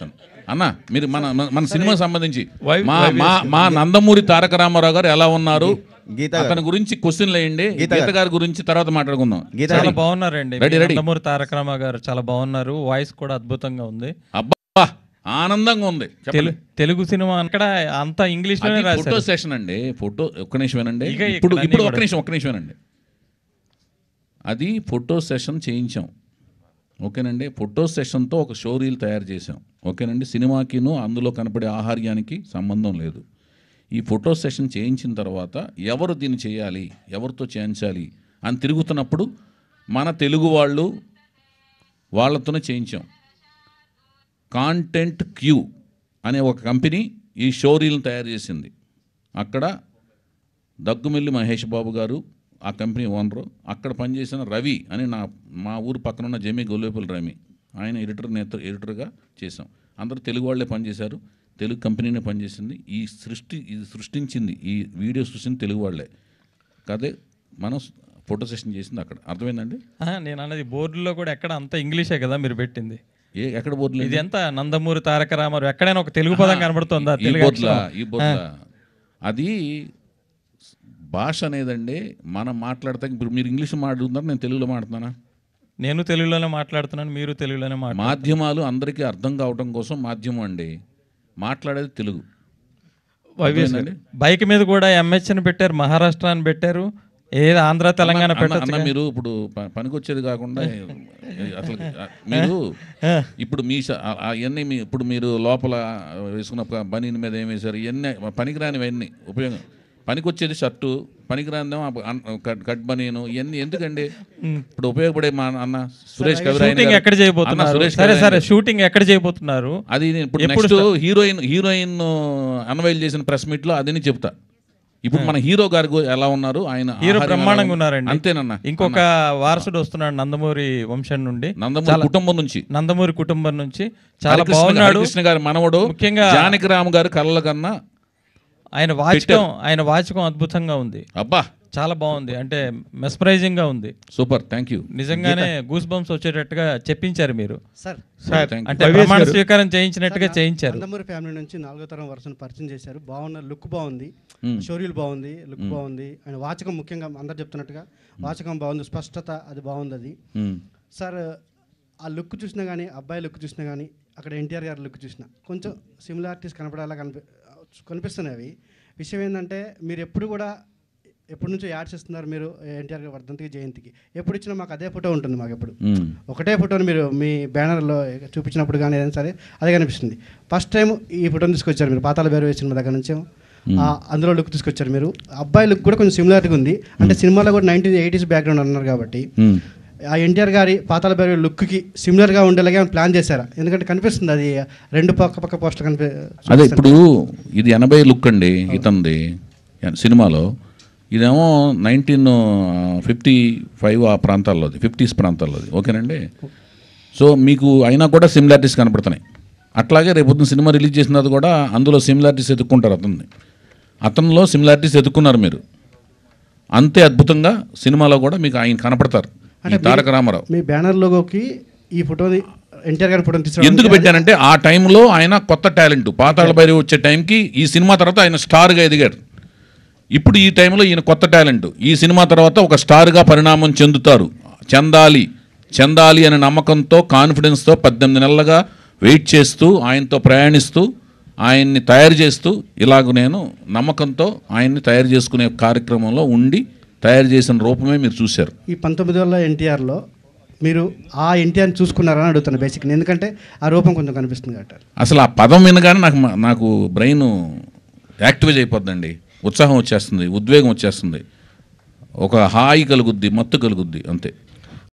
చేస్తాను అన్న మీరు మన మన సినిమా సంబంధించి మా మా మా నందమూరి తారక రామారావు గారు ఎలా ఉన్నారు గీత అతని గురించి క్వశ్చన్ లేయండి గీత గారి గురించి తర్వాత మాట్లాడుకుందాం గీత చాలా బాగున్నారండి నందమూరి తారక రామారావు గారు చాలా బాగున్నారు వాయిస్ కూడా అద్భుతంగా ఉంది అబ్బా ఆనందంగా ఉంది తెలుగు సినిమా అక్కడ అంత ఇంగ్లీష్ లోనే ఫోటో సెషన్ అండి ఫోటో ఒక్క నిమిషమేనండి ఇప్పుడు ఇప్పుడు ఒక్క నిమిషం ఒక్క నిమిషమేనండి అది ఫోటో సెషన్ చేయించాం ఓకేనండి ఫోటో సెషన్తో ఒక షో రీల్ తయారు చేసాం ఓకేనండి సినిమాకిను అందులో కనపడే ఆహార్యానికి సంబంధం లేదు ఈ ఫోటో సెషన్ చేయించిన తర్వాత ఎవరు దీన్ని చేయాలి ఎవరితో చేయించాలి అని తిరుగుతున్నప్పుడు మన తెలుగు వాళ్ళు వాళ్ళతోనే చేయించాం కాంటెంట్ క్యూ అనే ఒక కంపెనీ ఈ షోరీల్ని తయారు చేసింది అక్కడ దగ్గుమిల్లి మహేష్ బాబు గారు ఆ కంపెనీ ఓనరు అక్కడ పనిచేసిన రవి అని నా మా ఊరు పక్కన ఉన్న జమీ గొల్లేపల్లి రవి ఆయన ఎడిటర్ నేత ఎడిటర్గా చేశాం అందరూ తెలుగు వాళ్ళే పనిచేశారు తెలుగు కంపెనీనే పనిచేసింది ఈ సృష్టి ఇది సృష్టించింది ఈ వీడియో సృష్టిని తెలుగు వాళ్ళే కదే మనం ఫోటో సెషన్ చేసింది అక్కడ అర్థమైందండి నేను అన్నది బోర్డులో కూడా ఎక్కడ అంత ఇంగ్లీషే కదా మీరు పెట్టింది ఏ ఎక్కడ బోర్డులో ఇది ఎంత నందమూరి తారక రామారు ఎక్కడైనా ఒక తెలుగు పదం కనబడుతుందా తెలుగు ఈ అది భాష అనేదండి మనం మాట్లాడితే ఇప్పుడు మీరు ఇంగ్లీష్ మాట్లాడుతున్నారు నేను తెలుగులో మాట్లాడుతున్నా నేను తెలుగులోనే మాట్లాడుతున్నాను మీరు తెలుగులోనే మాట్లాడు మాధ్యమాలు అందరికీ అర్థం కావడం కోసం మాధ్యమం అండి మాట్లాడేది తెలుగు బైక్ మీద కూడా ఎంహెచ్ అని పెట్టారు మహారాష్ట్ర అని పెట్టారు ఏది ఆంధ్ర తెలంగాణ పెట్టారు మీరు ఇప్పుడు పనికొచ్చేది కాకుండా అసలు మీరు ఇప్పుడు మీ అవన్నీ మీ ఇప్పుడు మీరు లోపల వేసుకున్న బనీని మీద ఏం వేశారు ఇవన్నీ పనికిరానివన్నీ ఉపయోగం పనికొచ్చేది షర్టు పనికిరాందేమో కట్ బనీను ఇవన్నీ ఎందుకండి ఇప్పుడు ఉపయోగపడే మా అన్న సురేష్ షూటింగ్ ఎక్కడ చేయబోతున్నారు సరే సరే షూటింగ్ ఎక్కడ చేయబోతున్నారు అది ఇప్పుడు నెక్స్ట్ హీరోయిన్ హీరోయిన్ అన్వైల్ చేసిన ప్రెస్ మీట్ లో అది చెప్తా ఇప్పుడు మన హీరో గారు ఎలా ఉన్నారు ఆయన హీరో బ్రహ్మాండంగా ఉన్నారండి అంతేనన్న ఇంకొక వారసుడు వస్తున్నాడు నందమూరి వంశం నుండి నందమూరి కుటుంబం నుంచి నందమూరి కుటుంబం నుంచి చాలా బాగున్నాడు కృష్ణ గారి మనవడు ముఖ్యంగా రామ్ గారు కళ్ళ కన్నా ఆయన వాచకం ఆయన వాచకం అద్భుతంగా ఉంది అబ్బా చాలా బాగుంది అంటే మెస్పరైజింగ్ గా ఉంది సూపర్ థ్యాంక్ యూ నిజంగానే గూస్ బంప్స్ వచ్చేటట్టుగా చెప్పించారు మీరు సార్ స్వీకారం చేయించినట్టుగా చేయించారు నందమూరి ఫ్యామిలీ నుంచి నాలుగో తరం వరుసను పరిచయం చేశారు బాగున్న లుక్ బాగుంది షోరీలు hmm. బాగుంది లుక్ hmm. బాగుంది అండ్ వాచకం ముఖ్యంగా అందరు చెప్తున్నట్టుగా వాచకం బాగుంది స్పష్టత అది బాగుంది అది hmm. సార్ ఆ లుక్ చూసినా కానీ అబ్బాయి లుక్ చూసినా కానీ అక్కడ ఎన్టీఆర్ గారు లుక్ చూసిన కొంచెం సిమిలారిటీస్ కనపడేలా కనిపి కనిపిస్తున్నాయి అవి విషయం ఏంటంటే మీరు ఎప్పుడు కూడా ఎప్పటి నుంచో యాడ్ చేస్తున్నారు మీరు ఎన్టీఆర్ వర్ధంతికి జయంతికి ఎప్పుడు ఇచ్చినా మాకు అదే ఫోటో ఉంటుంది మాకు ఎప్పుడు ఒకటే ఫోటోని మీరు మీ బ్యానర్లో చూపించినప్పుడు కానీ ఏదైనా సరే అదే కనిపిస్తుంది ఫస్ట్ టైం ఈ ఫోటోని తీసుకొచ్చారు మీరు పాతాల బేరు వేసిన దగ్గర నుంచి అందులో లుక్ తీసుకొచ్చారు మీరు అబ్బాయి లుక్ కూడా కొంచెం సిమిలర్గా ఉంది అంటే సినిమాలో కూడా నైన్టీన్ ఎయిటీస్ బ్యాక్గ్రౌండ్ అన్నారు కాబట్టి ఆ ఎన్టీఆర్ గారి పాతాల భైరవి లుక్కి సిమిలర్గా ఉండేలాగే ప్లాన్ చేశారా ఎందుకంటే కనిపిస్తుంది అది రెండు పక్క పక్క పోస్టర్ కనిపి అదే ఇప్పుడు ఇది ఎనభై లుక్ అండి ఇతంది సినిమాలో ఇదేమో నైన్టీన్ ఫిఫ్టీ ఫైవ్ ఆ ప్రాంతాల్లోది ఫిఫ్టీస్ ప్రాంతాల్లోది ఓకేనండి సో మీకు అయినా కూడా సిమిలారిటీస్ కనపడుతున్నాయి అట్లాగే రేపొద్దున సినిమా రిలీజ్ చేసినది కూడా అందులో సిమిలారిటీస్ ఎదుక్కుంటారు అతన్ని అతనిలో సిమిలారిటీస్ ఎదుక్కున్నారు మీరు అంతే అద్భుతంగా సినిమాలో కూడా మీకు ఆయన కనపడతారు తారక రామారావు మీ బ్యానర్ ఈ ఫోటోని ఎన్టీఆర్ గారి ఎందుకు పెట్టానంటే ఆ టైంలో ఆయన కొత్త టాలెంట్ పాతాళ్ళ బయట వచ్చే టైంకి ఈ సినిమా తర్వాత ఆయన స్టార్గా ఎదిగారు ఇప్పుడు ఈ టైంలో ఈయన కొత్త టాలెంట్ ఈ సినిమా తర్వాత ఒక స్టార్గా పరిణామం చెందుతారు చెందాలి చెందాలి అనే నమ్మకంతో కాన్ఫిడెన్స్తో పద్దెనిమిది నెలలుగా వెయిట్ చేస్తూ ఆయనతో ప్రయాణిస్తూ ఆయన్ని తయారు చేస్తూ ఇలాగ నేను నమ్మకంతో ఆయన్ని తయారు చేసుకునే కార్యక్రమంలో ఉండి తయారు చేసిన రూపమే మీరు చూశారు ఈ పంతొమ్మిది వందల ఎన్టీఆర్లో మీరు ఆ ఎన్టీఆర్ని చూసుకున్నారని అడుగుతున్నాను బేసిక్ ఎందుకంటే ఆ రూపం కొంచెం కనిపిస్తుంది కాబట్టి అసలు ఆ పదం వినగానే నాకు నాకు బ్రెయిన్ యాక్టివేట్ అయిపోద్దండి ఉత్సాహం వచ్చేస్తుంది ఉద్వేగం వచ్చేస్తుంది ఒక హాయి కలుగుద్ది మత్తు కలుగుద్ది అంతే